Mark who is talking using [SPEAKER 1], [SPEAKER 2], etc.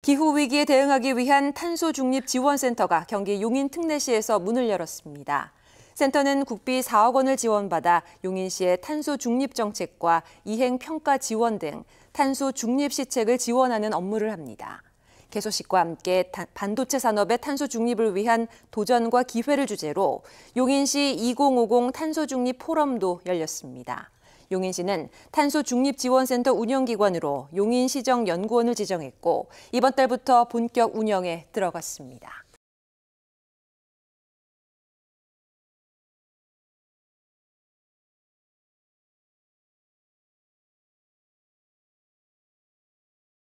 [SPEAKER 1] 기후 위기에 대응하기 위한 탄소 중립 지원센터가 경기 용인 특례시에서 문을 열었습니다. 센터는 국비 4억 원을 지원받아 용인시의 탄소 중립 정책과 이행 평가 지원 등 탄소 중립 시책을 지원하는 업무를 합니다. 개소식과 함께 반도체 산업의 탄소 중립을 위한 도전과 기회를 주제로 용인시 2050 탄소 중립 포럼도 열렸습니다. 용인시는 탄소중립지원센터 운영기관으로 용인시정연구원을 지정했고 이번 달부터 본격 운영에 들어갔습니다.